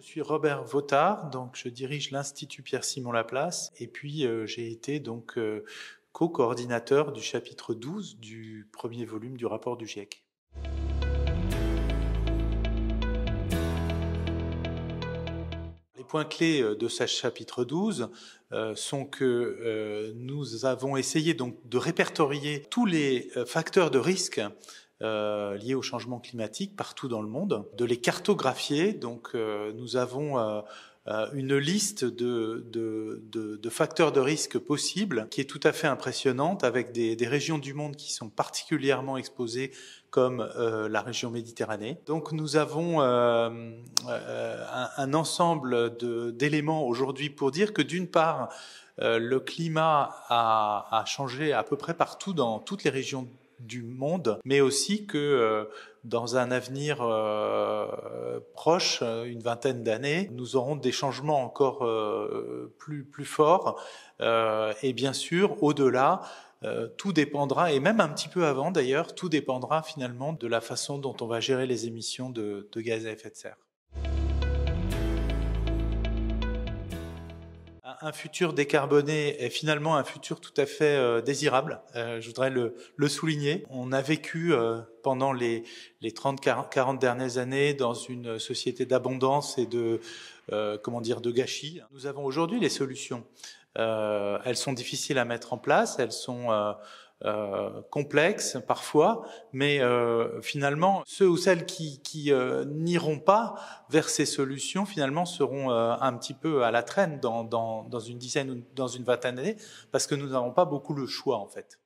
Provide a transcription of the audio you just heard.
Je suis Robert Vautard, donc je dirige l'Institut Pierre-Simon Laplace et puis euh, j'ai été donc euh, co-coordinateur du chapitre 12 du premier volume du rapport du GIEC. Les points clés euh, de ce chapitre 12 sont que nous avons essayé donc de répertorier tous les facteurs de risque euh, liées au changement climatique partout dans le monde, de les cartographier. Donc euh, nous avons euh, euh, une liste de, de, facteurs de risque possibles qui est tout à fait impressionnante avec des, régions du monde qui sont particulièrement exposées comme la région Méditerranée. Donc nous avons un, ensemble d'éléments aujourd'hui pour dire que d'une part, le climat a, a changé à peu près partout dans toutes les régions du monde, mais aussi que euh, dans un avenir euh, proche, euh, une vingtaine d'années, nous aurons des changements encore plus, plus forts. et bien sûr, au-delà, tout dépendra, et même un petit peu avant d'ailleurs, tout dépendra finalement de la façon dont on va gérer les émissions de gaz à effet de serre. un, futur décarboné est finalement un futur tout à fait euh, désirable. Euh, je voudrais le, le, souligner. On a vécu euh, pendant les, les 30, 40, dernières années dans une société d'abondance et de, comment dire, de gâchis. Nous avons aujourd'hui les solutions. elles sont difficiles à mettre en place. Elles sont euh, complexes parfois, mais euh, finalement, ceux ou celles qui, euh, n'iront pas vers ces solutions, finalement, seront un petit peu à la traîne dans, dans une dizaine ou dans une vingtaine d'années, parce que nous n'avons pas beaucoup le choix, en fait.